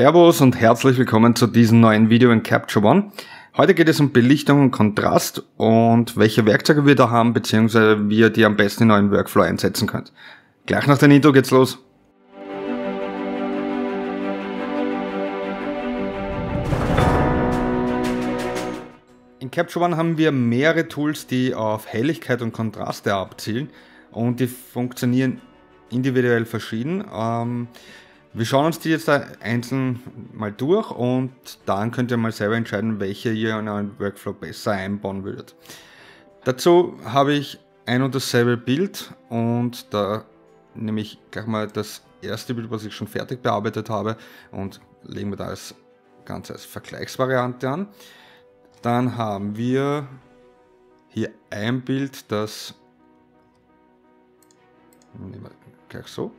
Servus und herzlich willkommen zu diesem neuen Video in Capture One. Heute geht es um Belichtung und Kontrast und welche Werkzeuge wir da haben, bzw. wie ihr die am besten in euren Workflow einsetzen könnt. Gleich nach dem Intro geht's los. In Capture One haben wir mehrere Tools, die auf Helligkeit und Kontraste abzielen und die funktionieren individuell verschieden. Ähm, wir schauen uns die jetzt einzeln mal durch und dann könnt ihr mal selber entscheiden, welche ihr in euren Workflow besser einbauen würdet. Dazu habe ich ein und dasselbe Bild und da nehme ich gleich mal das erste Bild, was ich schon fertig bearbeitet habe und legen wir das Ganze als Vergleichsvariante an. Dann haben wir hier ein Bild, das nehmen wir gleich so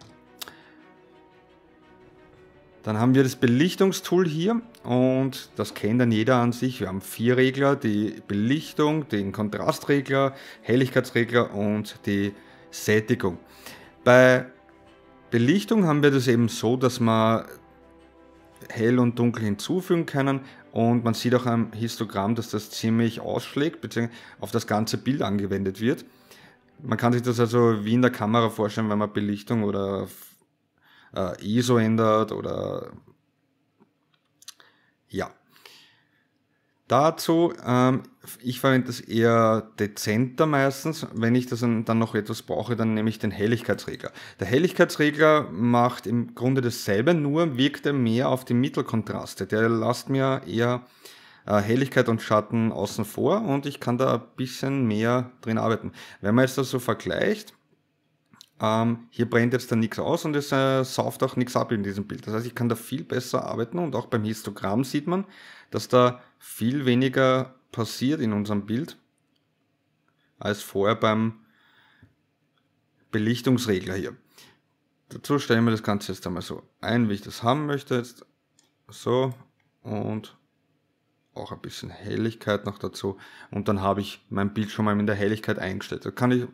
dann haben wir das Belichtungstool hier und das kennt dann jeder an sich. Wir haben vier Regler, die Belichtung, den Kontrastregler, Helligkeitsregler und die Sättigung. Bei Belichtung haben wir das eben so, dass man hell und dunkel hinzufügen können und man sieht auch am Histogramm, dass das ziemlich ausschlägt bzw. auf das ganze Bild angewendet wird. Man kann sich das also wie in der Kamera vorstellen, wenn man Belichtung oder äh, ISO ändert oder ja. Dazu, ähm, ich verwende das eher dezenter meistens. Wenn ich das dann noch etwas brauche, dann nehme ich den Helligkeitsregler. Der Helligkeitsregler macht im Grunde dasselbe, nur wirkt er mehr auf die Mittelkontraste. Der lässt mir eher äh, Helligkeit und Schatten außen vor und ich kann da ein bisschen mehr drin arbeiten. Wenn man es das so vergleicht, ähm, hier brennt jetzt da nichts aus und es äh, sauft auch nichts ab in diesem Bild. Das heißt, ich kann da viel besser arbeiten und auch beim Histogramm sieht man, dass da viel weniger passiert in unserem Bild als vorher beim Belichtungsregler hier. Dazu stellen wir das Ganze jetzt einmal so ein, wie ich das haben möchte. Jetzt so und auch ein bisschen Helligkeit noch dazu. Und dann habe ich mein Bild schon mal in der Helligkeit eingestellt. Da kann ich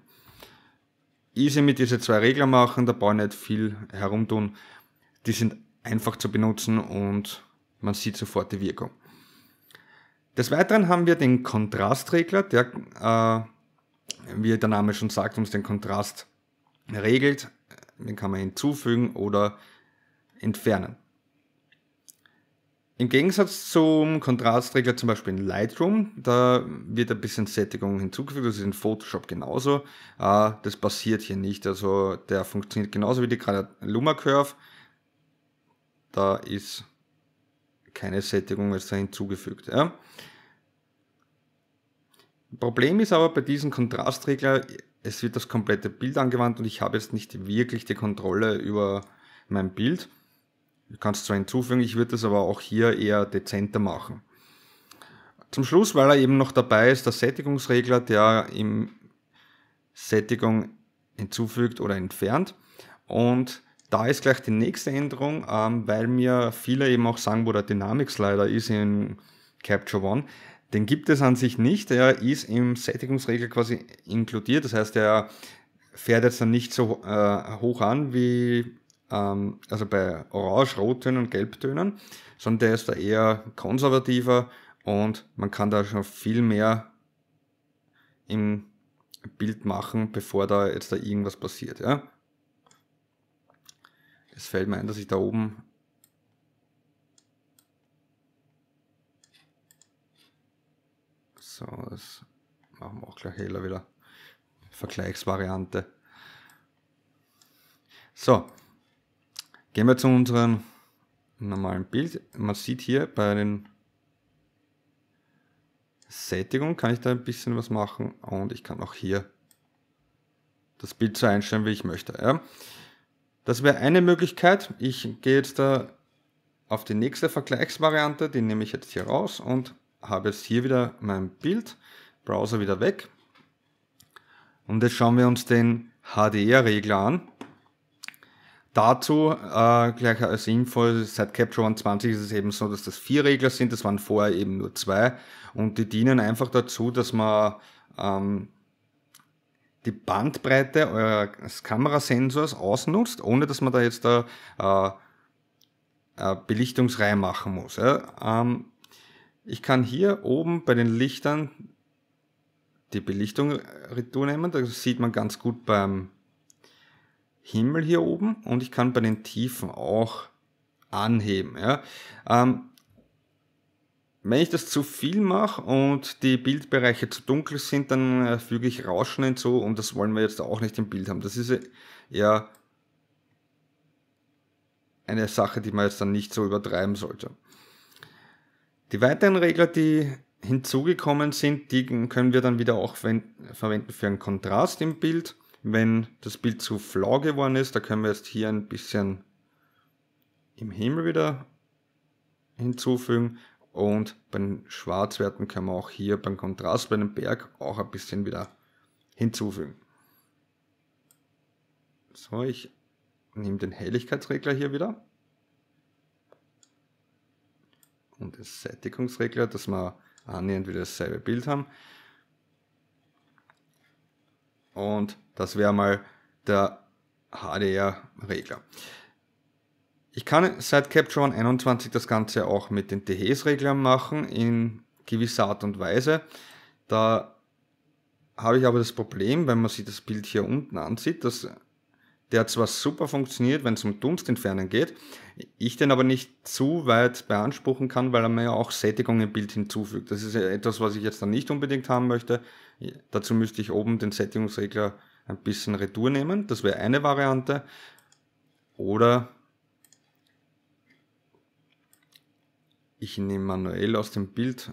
easy mit diese zwei Regler machen, da brauche ich nicht viel herumtun. Die sind einfach zu benutzen und man sieht sofort die Wirkung. Des Weiteren haben wir den Kontrastregler, der, äh, wie der Name schon sagt, uns den Kontrast regelt. Den kann man hinzufügen oder entfernen. Im Gegensatz zum Kontrastregler zum Beispiel in Lightroom, da wird ein bisschen Sättigung hinzugefügt, das ist in Photoshop genauso. Ah, das passiert hier nicht, also der funktioniert genauso wie die gerade Luma Curve. Da ist keine Sättigung als da hinzugefügt. Ja. Problem ist aber bei diesem Kontrastregler, es wird das komplette Bild angewandt und ich habe jetzt nicht wirklich die Kontrolle über mein Bild. Du kannst zwar hinzufügen, ich würde das aber auch hier eher dezenter machen. Zum Schluss, weil er eben noch dabei ist, der Sättigungsregler, der im Sättigung hinzufügt oder entfernt. Und da ist gleich die nächste Änderung, ähm, weil mir viele eben auch sagen, wo der Dynamic-Slider ist in Capture One. Den gibt es an sich nicht, er ist im Sättigungsregler quasi inkludiert, das heißt, er fährt jetzt dann nicht so äh, hoch an wie ähm, also bei Orange, Rottönen und Gelbtönen, sondern der ist da eher konservativer und man kann da schon viel mehr im Bild machen, bevor da jetzt da irgendwas passiert. Ja? Es fällt mir ein, dass ich da oben So, das machen wir auch gleich heller wieder. Vergleichsvariante. So, Gehen wir zu unserem normalen Bild. Man sieht hier bei den Sättigung kann ich da ein bisschen was machen und ich kann auch hier das Bild so einstellen, wie ich möchte. Ja. Das wäre eine Möglichkeit. Ich gehe jetzt da auf die nächste Vergleichsvariante, die nehme ich jetzt hier raus und habe jetzt hier wieder mein Bild, Browser wieder weg. Und jetzt schauen wir uns den HDR-Regler an. Dazu äh, gleich als Info, seit Capture One 20 ist es eben so, dass das vier Regler sind, das waren vorher eben nur zwei und die dienen einfach dazu, dass man ähm, die Bandbreite eures Kamerasensors ausnutzt, ohne dass man da jetzt eine, äh, eine Belichtungsreihe machen muss. Ja. Ähm, ich kann hier oben bei den Lichtern die Belichtung retour nehmen, das sieht man ganz gut beim Himmel hier oben und ich kann bei den Tiefen auch anheben. Ja. Ähm, wenn ich das zu viel mache und die Bildbereiche zu dunkel sind, dann äh, füge ich Rauschen hinzu und das wollen wir jetzt auch nicht im Bild haben. Das ist eher eine Sache, die man jetzt dann nicht so übertreiben sollte. Die weiteren Regler, die hinzugekommen sind, die können wir dann wieder auch verwenden für einen Kontrast im Bild. Wenn das Bild zu flau geworden ist, da können wir jetzt hier ein bisschen im Himmel wieder hinzufügen. Und bei den Schwarzwerten können wir auch hier beim Kontrast bei dem Berg auch ein bisschen wieder hinzufügen. So, ich nehme den Helligkeitsregler hier wieder. Und den Sättigungsregler, dass wir annähernd wieder dasselbe Bild haben. Und das wäre mal der HDR-Regler. Ich kann seit Capture One 21 das Ganze auch mit den THS-Reglern machen, in gewisser Art und Weise. Da habe ich aber das Problem, wenn man sich das Bild hier unten ansieht, dass der zwar super funktioniert, wenn es um Dunst entfernen geht, ich den aber nicht zu weit beanspruchen kann, weil er mir ja auch Sättigung im Bild hinzufügt. Das ist etwas, was ich jetzt dann nicht unbedingt haben möchte. Dazu müsste ich oben den Sättigungsregler ein bisschen retour nehmen. Das wäre eine Variante. Oder ich nehme manuell aus dem Bild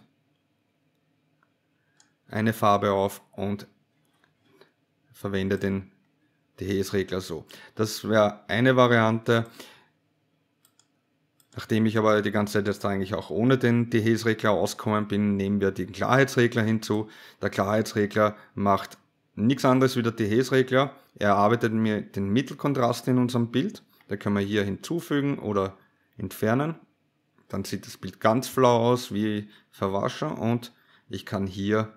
eine Farbe auf und verwende den DHS-Regler so. Das wäre eine Variante. Nachdem ich aber die ganze Zeit jetzt eigentlich auch ohne den Dehesregler auskommen bin, nehmen wir den Klarheitsregler hinzu. Der Klarheitsregler macht nichts anderes wie der Dehesregler. Er arbeitet mir den Mittelkontrast in unserem Bild. Da können wir hier hinzufügen oder entfernen. Dann sieht das Bild ganz flau aus, wie verwaschen. Und ich kann hier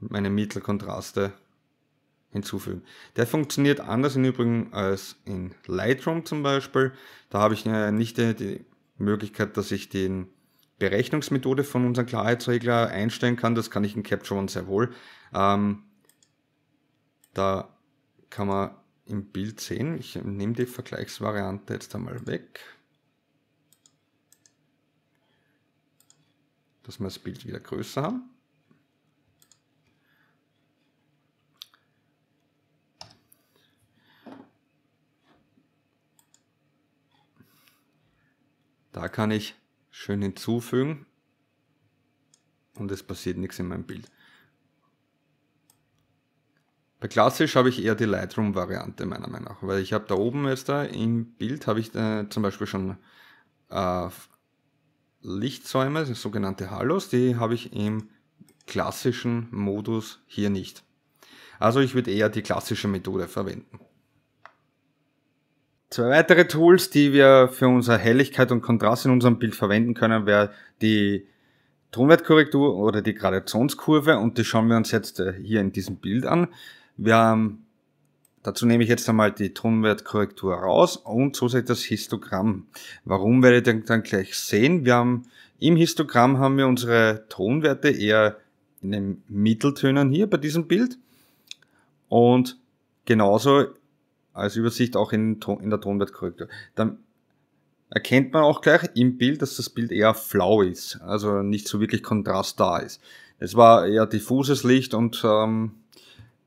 meine Mittelkontraste hinzufügen. Der funktioniert anders im Übrigen als in Lightroom zum Beispiel. Da habe ich nicht die Möglichkeit, dass ich die Berechnungsmethode von unserem Klarheitsregler einstellen kann. Das kann ich in Capture One sehr wohl. Ähm, da kann man im Bild sehen. Ich nehme die Vergleichsvariante jetzt einmal weg. Dass wir das Bild wieder größer haben. Da kann ich schön hinzufügen und es passiert nichts in meinem Bild. Bei klassisch habe ich eher die Lightroom-Variante meiner Meinung nach, weil ich habe da oben jetzt da im Bild habe ich äh, zum Beispiel schon äh, Lichtsäume, sogenannte Halos, die habe ich im klassischen Modus hier nicht. Also ich würde eher die klassische Methode verwenden. Zwei weitere Tools, die wir für unsere Helligkeit und Kontrast in unserem Bild verwenden können, wäre die Tonwertkorrektur oder die Gradationskurve und die schauen wir uns jetzt äh, hier in diesem Bild an. Wir haben, dazu nehme ich jetzt einmal die Tonwertkorrektur raus und so sieht das Histogramm. Warum werde ich dann gleich sehen? Wir haben, im Histogramm haben wir unsere Tonwerte eher in den Mitteltönen hier bei diesem Bild und genauso als Übersicht auch in, in der Tonwertkorrektur. Dann erkennt man auch gleich im Bild, dass das Bild eher flau ist, also nicht so wirklich Kontrast da ist. Es war eher diffuses Licht und ähm,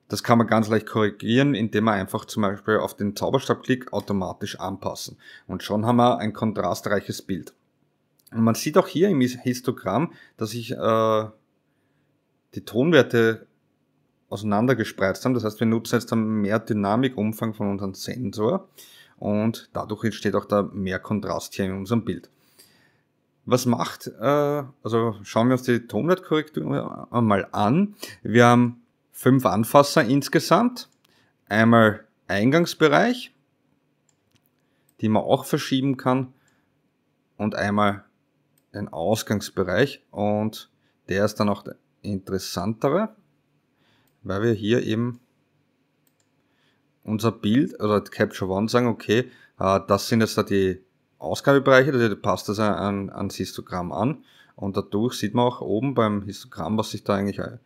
das kann man ganz leicht korrigieren, indem man einfach zum Beispiel auf den Zauberstab klickt, automatisch anpassen. Und schon haben wir ein kontrastreiches Bild. Und man sieht auch hier im Histogramm, dass ich äh, die Tonwerte auseinandergespreizt haben. Das heißt, wir nutzen jetzt dann mehr Dynamikumfang von unserem Sensor und dadurch entsteht auch da mehr Kontrast hier in unserem Bild. Was macht, äh, also schauen wir uns die Tonleitkorrektur mal an. Wir haben fünf Anfasser insgesamt. Einmal Eingangsbereich, die man auch verschieben kann und einmal den Ausgangsbereich und der ist dann auch der interessantere weil wir hier eben unser Bild oder Capture One sagen, okay, äh, das sind jetzt da die Ausgabebereiche, also passt das an, an das Histogramm an und dadurch sieht man auch oben beim Histogramm, was sich da eigentlich äh,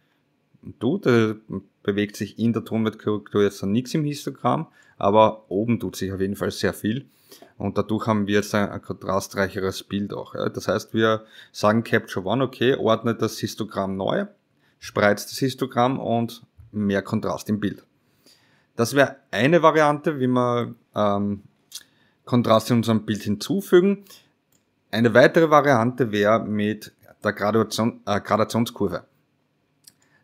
tut. da bewegt sich in der Tonwertkorrektur jetzt dann nichts im Histogramm, aber oben tut sich auf jeden Fall sehr viel. Und dadurch haben wir jetzt ein, kontrastreicheres Bild auch. Das heißt, wir sagen Capture One, okay, ordnet das Histogramm neu, spreizt das Histogramm und mehr Kontrast im Bild. Das wäre eine Variante, wie man ähm, Kontrast in unserem Bild hinzufügen. Eine weitere Variante wäre mit der Graduation, äh, Gradationskurve.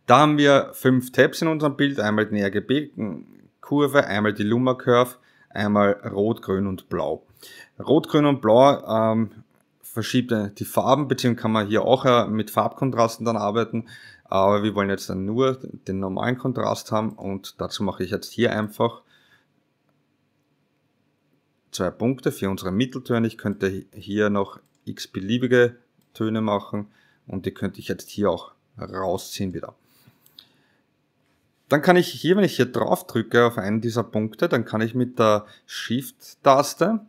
Da haben wir fünf Tabs in unserem Bild, einmal die RGB-Kurve, einmal die Luma Curve, einmal Rot, Grün und Blau. Rot, Grün und Blau ähm, verschiebt die Farben, beziehungsweise kann man hier auch äh, mit Farbkontrasten dann arbeiten. Aber wir wollen jetzt dann nur den normalen Kontrast haben und dazu mache ich jetzt hier einfach zwei Punkte für unsere Mitteltöne. Ich könnte hier noch x beliebige Töne machen und die könnte ich jetzt hier auch rausziehen wieder. Dann kann ich hier, wenn ich hier drauf drücke auf einen dieser Punkte, dann kann ich mit der Shift-Taste,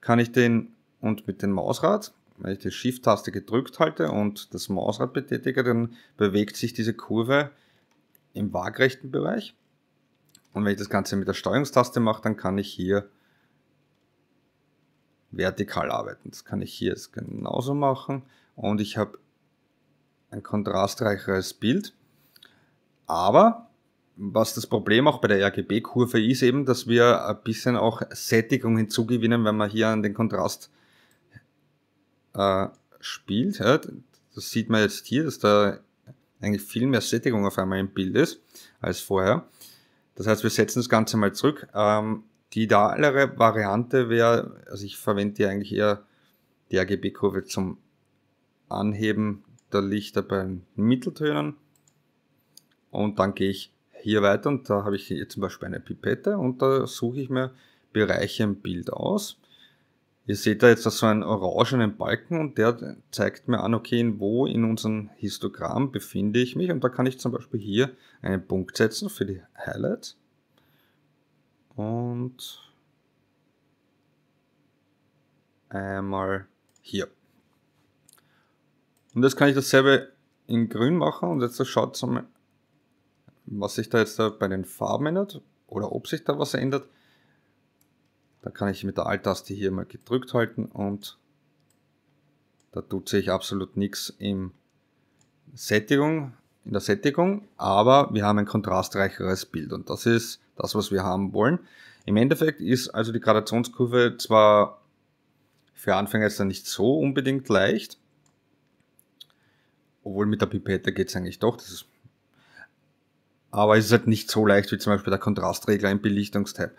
kann ich den und mit dem Mausrad, wenn ich die Shift-Taste gedrückt halte und das Mausrad betätige, dann bewegt sich diese Kurve im waagrechten Bereich. Und wenn ich das Ganze mit der Steuerungstaste mache, dann kann ich hier vertikal arbeiten. Das kann ich hier jetzt genauso machen. Und ich habe ein kontrastreicheres Bild. Aber was das Problem auch bei der RGB-Kurve ist, eben, dass wir ein bisschen auch Sättigung hinzugewinnen, wenn wir hier an den Kontrast äh, spielt. Ja, das sieht man jetzt hier, dass da eigentlich viel mehr Sättigung auf einmal im Bild ist als vorher. Das heißt, wir setzen das Ganze mal zurück. Ähm, die idealere Variante wäre, also ich verwende hier eigentlich eher die RGB-Kurve zum Anheben der Lichter bei Mitteltönen. Und dann gehe ich hier weiter und da habe ich hier zum Beispiel eine Pipette und da suche ich mir Bereiche im Bild aus. Ihr seht da jetzt so einen orangenen Balken und der zeigt mir an, okay, in wo in unserem Histogramm befinde ich mich. Und da kann ich zum Beispiel hier einen Punkt setzen für die Highlights. Und einmal hier. Und jetzt kann ich dasselbe in grün machen und jetzt schaut, was sich da jetzt da bei den Farben ändert oder ob sich da was ändert. Da kann ich mit der Alt-Taste hier mal gedrückt halten und da tut sich absolut nichts im Sättigung, in der Sättigung, aber wir haben ein kontrastreicheres Bild und das ist das, was wir haben wollen. Im Endeffekt ist also die Gradationskurve zwar für Anfänger jetzt nicht so unbedingt leicht, obwohl mit der Pipette geht es eigentlich doch, ist, aber es ist halt nicht so leicht wie zum Beispiel der Kontrastregler im Belichtungstool.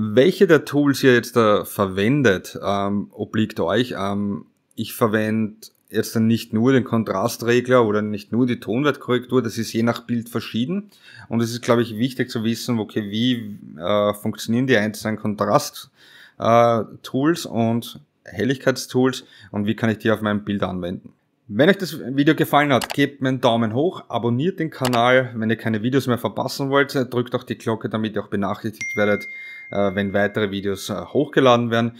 Welche der Tools ihr jetzt da äh, verwendet, ähm, obliegt euch. Ähm, ich verwende jetzt dann nicht nur den Kontrastregler oder nicht nur die Tonwertkorrektur, das ist je nach Bild verschieden. Und es ist, glaube ich, wichtig zu wissen, okay, wie äh, funktionieren die einzelnen Kontrast-Tools äh, und Helligkeitstools und wie kann ich die auf meinem Bild anwenden. Wenn euch das Video gefallen hat, gebt mir einen Daumen hoch, abonniert den Kanal, wenn ihr keine Videos mehr verpassen wollt, drückt auch die Glocke, damit ihr auch benachrichtigt werdet, äh, wenn weitere Videos äh, hochgeladen werden.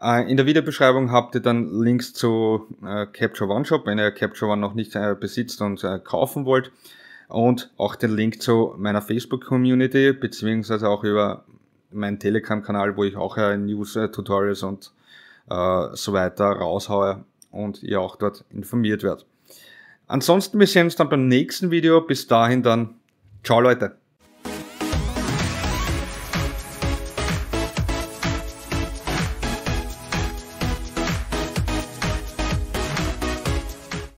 Äh, in der Videobeschreibung habt ihr dann Links zu Capture One Shop, wenn ihr Capture One noch nicht besitzt und kaufen wollt. Und auch den Link zu meiner Facebook-Community, beziehungsweise auch über meinen Telegram-Kanal, wo ich auch News, Tutorials und so weiter raushaue und ihr auch dort informiert werdet. Ansonsten, wir sehen uns dann beim nächsten Video. Bis dahin dann, ciao Leute.